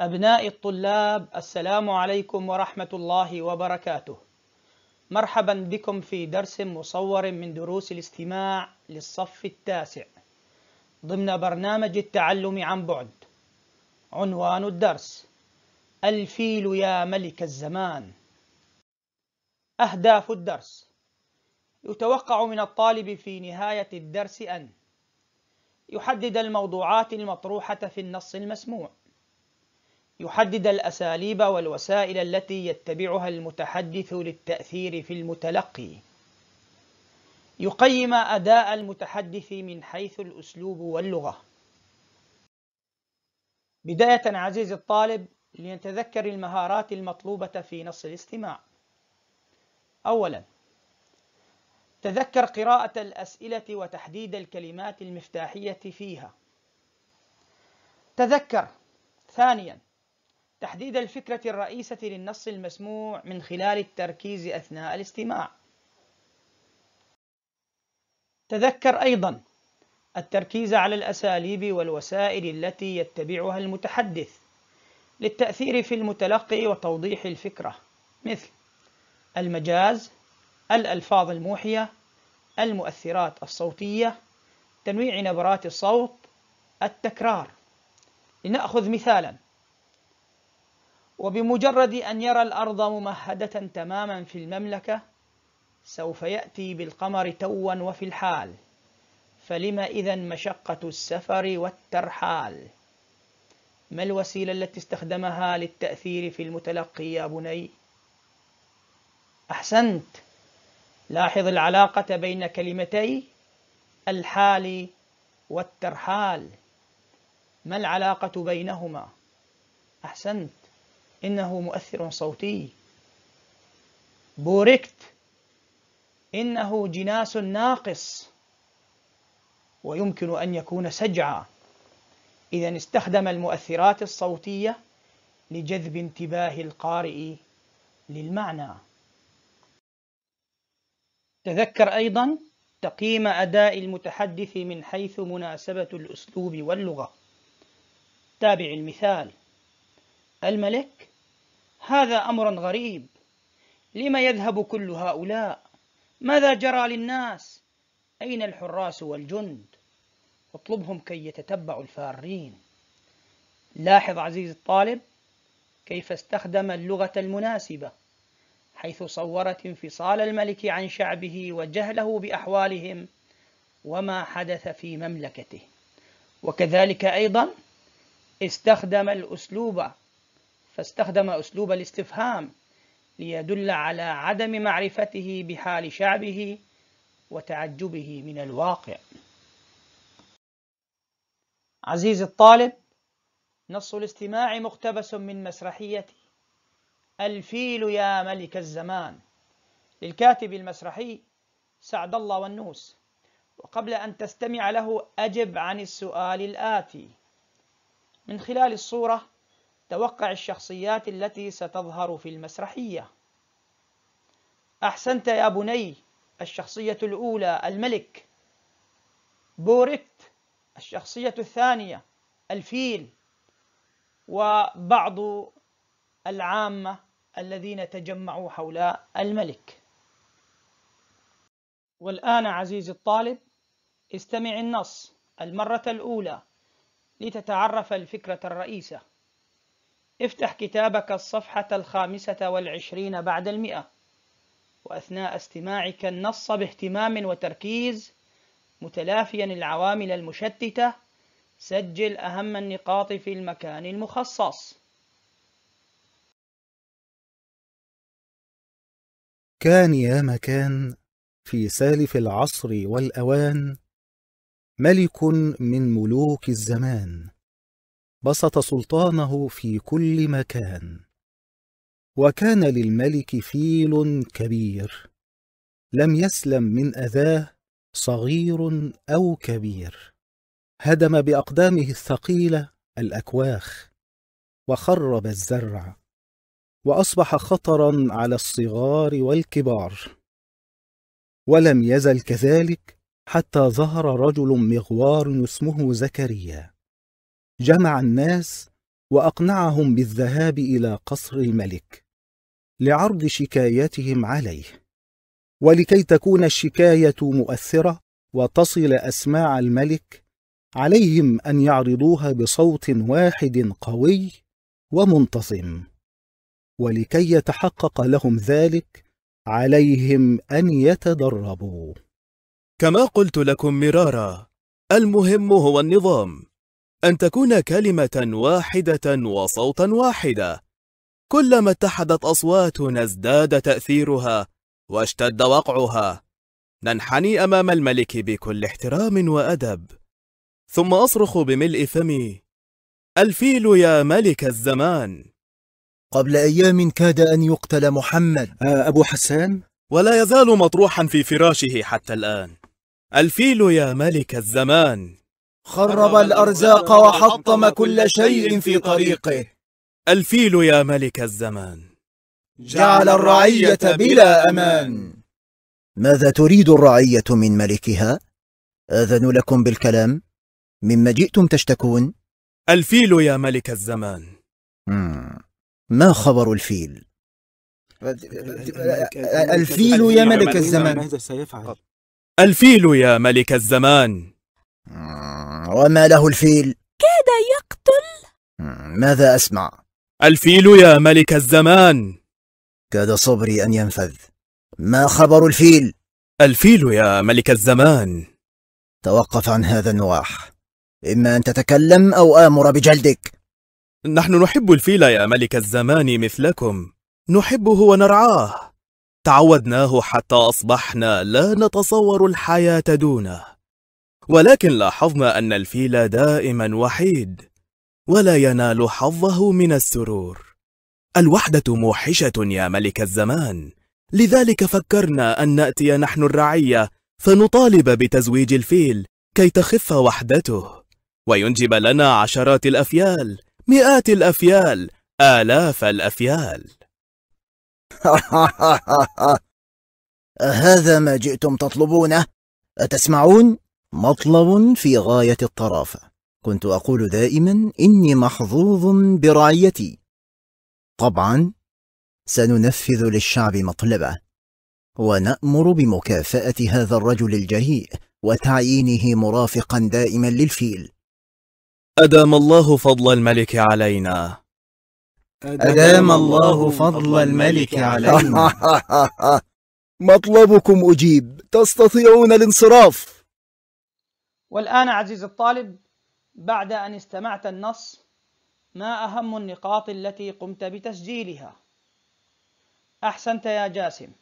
أبناء الطلاب السلام عليكم ورحمة الله وبركاته مرحبا بكم في درس مصور من دروس الاستماع للصف التاسع ضمن برنامج التعلم عن بعد عنوان الدرس الفيل يا ملك الزمان أهداف الدرس يتوقع من الطالب في نهاية الدرس أن يحدد الموضوعات المطروحة في النص المسموع يحدد الأساليب والوسائل التي يتبعها المتحدث للتأثير في المتلقي يقيم أداء المتحدث من حيث الأسلوب واللغة بداية عزيزي الطالب لنتذكر المهارات المطلوبة في نص الاستماع أولا تذكر قراءة الأسئلة وتحديد الكلمات المفتاحية فيها تذكر ثانيا تحديد الفكرة الرئيسة للنص المسموع من خلال التركيز أثناء الاستماع تذكر أيضا التركيز على الأساليب والوسائل التي يتبعها المتحدث للتأثير في المتلقي وتوضيح الفكرة مثل المجاز الألفاظ الموحية المؤثرات الصوتية تنويع نبرات الصوت التكرار لنأخذ مثالاً وبمجرد أن يرى الأرض ممهدة تماما في المملكة سوف يأتي بالقمر توا وفي الحال فلما إذا مشقة السفر والترحال ما الوسيلة التي استخدمها للتأثير في المتلقي يا بني؟ أحسنت لاحظ العلاقة بين كلمتي الحال والترحال ما العلاقة بينهما؟ أحسنت إنه مؤثر صوتي بوركت إنه جناس ناقص ويمكن أن يكون سجعا إذا استخدم المؤثرات الصوتية لجذب انتباه القارئ للمعنى تذكر أيضا تقييم أداء المتحدث من حيث مناسبة الأسلوب واللغة تابع المثال الملك هذا أمر غريب لم يذهب كل هؤلاء ماذا جرى للناس أين الحراس والجند اطلبهم كي يتتبعوا الفارين لاحظ عزيزي الطالب كيف استخدم اللغة المناسبة حيث صورت انفصال الملك عن شعبه وجهله بأحوالهم وما حدث في مملكته وكذلك أيضا استخدم الأسلوب فاستخدم أسلوب الاستفهام ليدل على عدم معرفته بحال شعبه وتعجبه من الواقع عزيزي الطالب نص الاستماع مقتبس من مسرحية الفيل يا ملك الزمان للكاتب المسرحي سعد الله والنوس وقبل أن تستمع له أجب عن السؤال الآتي من خلال الصورة توقع الشخصيات التي ستظهر في المسرحية أحسنت يا بني الشخصية الأولى الملك بوركت الشخصية الثانية الفيل وبعض العامة الذين تجمعوا حول الملك والآن عزيزي الطالب استمع النص المرة الأولى لتتعرف الفكرة الرئيسة افتح كتابك الصفحة الخامسة والعشرين بعد المئة وأثناء استماعك النص باهتمام وتركيز متلافيا العوامل المشتتة سجل أهم النقاط في المكان المخصص كان يا مكان في سالف العصر والأوان ملك من ملوك الزمان بسط سلطانه في كل مكان وكان للملك فيل كبير لم يسلم من أذاه صغير أو كبير هدم بأقدامه الثقيلة الأكواخ وخرب الزرع وأصبح خطرا على الصغار والكبار ولم يزل كذلك حتى ظهر رجل مغوار اسمه زكريا جمع الناس واقنعهم بالذهاب الى قصر الملك لعرض شكايتهم عليه ولكي تكون الشكايه مؤثره وتصل اسماع الملك عليهم ان يعرضوها بصوت واحد قوي ومنتظم ولكي يتحقق لهم ذلك عليهم ان يتدربوا كما قلت لكم مرارا المهم هو النظام أن تكون كلمة واحدة وصوتا واحدة كلما اتحدت أصواتنا ازداد تأثيرها واشتد وقعها ننحني أمام الملك بكل احترام وأدب ثم أصرخ بملء فمي الفيل يا ملك الزمان قبل أيام كاد أن يقتل محمد آه، أبو حسان ولا يزال مطروحا في فراشه حتى الآن الفيل يا ملك الزمان خرب الأرزاق وحطم كل شيء في طريقه الفيل يا ملك الزمان جعل الرعية بلا أمان ماذا تريد الرعية من ملكها؟ آذن لكم بالكلام مما جئتم تشتكون؟ الفيل يا ملك الزمان ما خبر الفيل؟ الفيل يا ملك الزمان ماذا سيفعل؟ الفيل يا ملك الزمان آه، وما له الفيل كاد يقتل آه، ماذا أسمع؟ الفيل يا ملك الزمان كاد صبري أن ينفذ ما خبر الفيل؟ الفيل يا ملك الزمان توقف عن هذا النواح إما أن تتكلم أو آمر بجلدك نحن نحب الفيل يا ملك الزمان مثلكم نحبه ونرعاه تعودناه حتى أصبحنا لا نتصور الحياة دونه ولكن لاحظنا أن الفيل دائما وحيد ولا ينال حظه من السرور الوحدة موحشة يا ملك الزمان لذلك فكرنا أن نأتي نحن الرعية فنطالب بتزويج الفيل كي تخف وحدته وينجب لنا عشرات الأفيال مئات الأفيال آلاف الأفيال هذا ما جئتم تطلبونه أتسمعون؟ مطلب في غاية الطرافة كنت أقول دائما إني محظوظ برعيتي طبعا سننفذ للشعب مطلبه ونأمر بمكافأة هذا الرجل الجريء وتعيينه مرافقا دائما للفيل أدام الله فضل الملك علينا أدام الله فضل الملك علينا مطلبكم أجيب تستطيعون الانصراف والآن عزيزي الطالب بعد أن استمعت النص ما أهم النقاط التي قمت بتسجيلها؟ أحسنت يا جاسم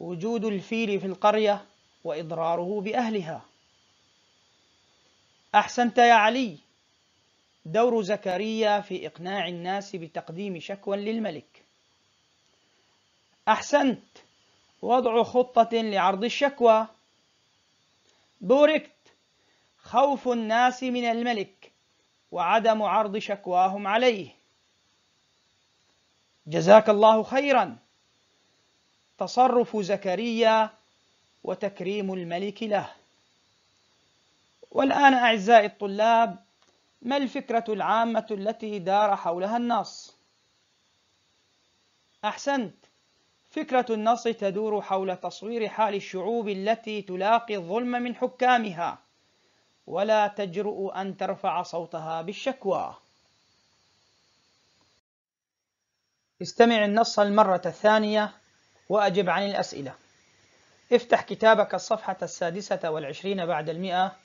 وجود الفيل في القرية وإضراره بأهلها أحسنت يا علي دور زكريا في إقناع الناس بتقديم شكوى للملك أحسنت وضع خطة لعرض الشكوى بوركت خوف الناس من الملك وعدم عرض شكواهم عليه جزاك الله خيرا تصرف زكريا وتكريم الملك له والآن أعزائي الطلاب ما الفكرة العامة التي دار حولها النص؟ أحسنت فكرة النص تدور حول تصوير حال الشعوب التي تلاقي الظلم من حكامها ولا تجرؤ أن ترفع صوتها بالشكوى استمع النص المرة الثانية وأجب عن الأسئلة افتح كتابك الصفحة السادسة والعشرين بعد المئة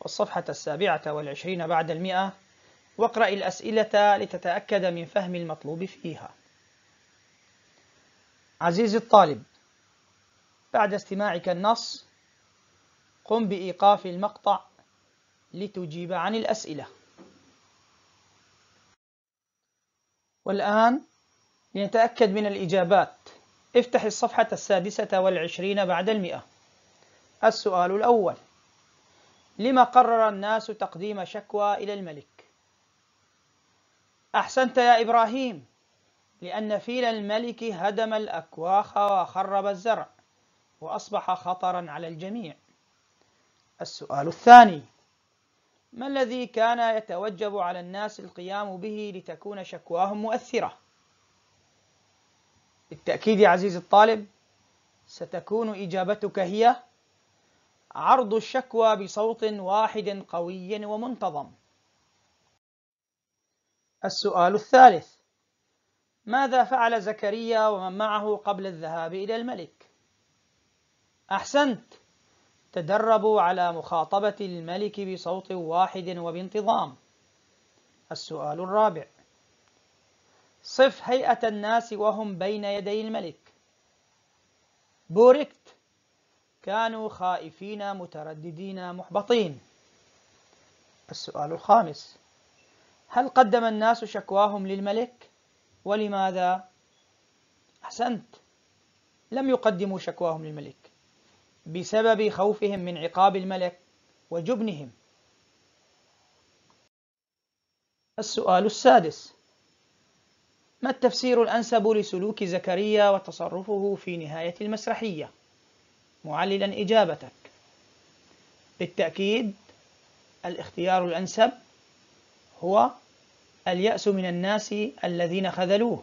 والصفحة السابعة والعشرين بعد المئة واقرأ الأسئلة لتتأكد من فهم المطلوب فيها عزيزي الطالب بعد استماعك النص قم بإيقاف المقطع لتجيب عن الأسئلة والآن لنتأكد من الإجابات افتح الصفحة السادسة والعشرين بعد المئة السؤال الأول لما قرر الناس تقديم شكوى إلى الملك؟ أحسنت يا إبراهيم لأن فيل الملك هدم الأكواخ وخرب الزرع وأصبح خطرا على الجميع السؤال الثاني ما الذي كان يتوجب على الناس القيام به لتكون شكواهم مؤثرة بالتأكيد يا عزيزي الطالب ستكون إجابتك هي عرض الشكوى بصوت واحد قوي ومنتظم السؤال الثالث ماذا فعل زكريا ومن معه قبل الذهاب إلى الملك؟ أحسنت تدربوا على مخاطبة الملك بصوت واحد وبانتظام السؤال الرابع صف هيئة الناس وهم بين يدي الملك بوركت كانوا خائفين مترددين محبطين السؤال الخامس هل قدم الناس شكواهم للملك ولماذا أحسنت لم يقدموا شكواهم للملك بسبب خوفهم من عقاب الملك وجبنهم السؤال السادس ما التفسير الأنسب لسلوك زكريا وتصرفه في نهاية المسرحية؟ معللا إجابتك بالتأكيد الاختيار الأنسب هو اليأس من الناس الذين خذلوه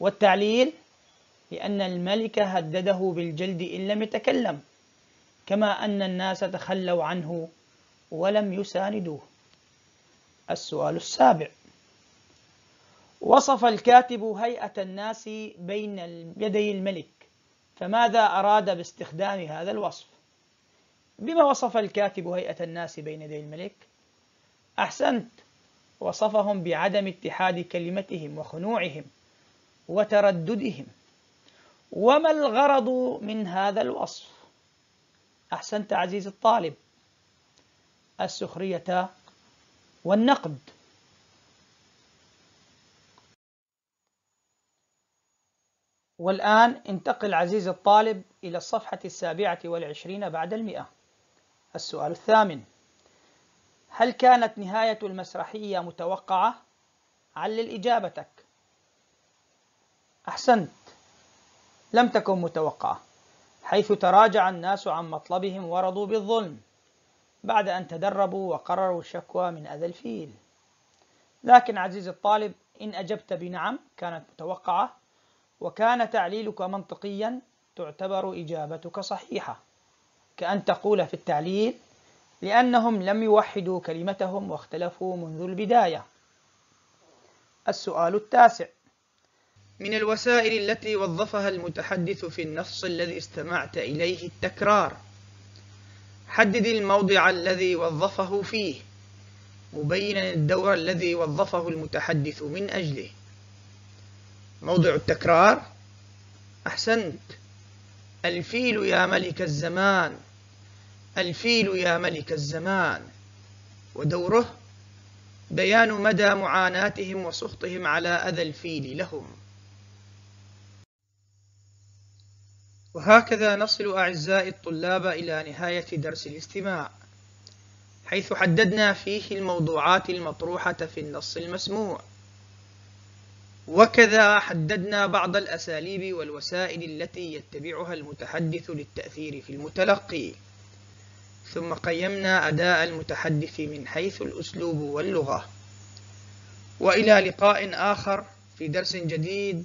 والتعليل لأن الملك هدده بالجلد إن لم يتكلم كما أن الناس تخلوا عنه ولم يساندوه السؤال السابع وصف الكاتب هيئة الناس بين يدي الملك فماذا أراد باستخدام هذا الوصف؟ بما وصف الكاتب هيئة الناس بين يدي الملك؟ أحسنت وصفهم بعدم اتحاد كلمتهم وخنوعهم وترددهم وما الغرض من هذا الوصف أحسنت عزيزي الطالب السخرية والنقد والآن انتقل عزيزي الطالب إلى الصفحة السابعة والعشرين بعد المئة السؤال الثامن هل كانت نهاية المسرحية متوقعة؟ علل إجابتك أحسنت لم تكن متوقعة حيث تراجع الناس عن مطلبهم ورضوا بالظلم بعد أن تدربوا وقرروا الشكوى من أذى الفيل لكن عزيزي الطالب إن أجبت بنعم كانت متوقعة وكان تعليلك منطقيا تعتبر إجابتك صحيحة كأن تقول في التعليل لأنهم لم يوحدوا كلمتهم واختلفوا منذ البداية السؤال التاسع من الوسائل التي وظفها المتحدث في النص الذي استمعت إليه التكرار حدد الموضع الذي وظفه فيه مبينا الدور الذي وظفه المتحدث من أجله موضع التكرار أحسنت الفيل يا ملك الزمان الفيل يا ملك الزمان ودوره بيان مدى معاناتهم وسخطهم على أذى الفيل لهم وهكذا نصل أعزائي الطلاب إلى نهاية درس الاستماع حيث حددنا فيه الموضوعات المطروحة في النص المسموع وكذا حددنا بعض الأساليب والوسائل التي يتبعها المتحدث للتأثير في المتلقي ثم قيمنا أداء المتحدث من حيث الأسلوب واللغة وإلى لقاء آخر في درس جديد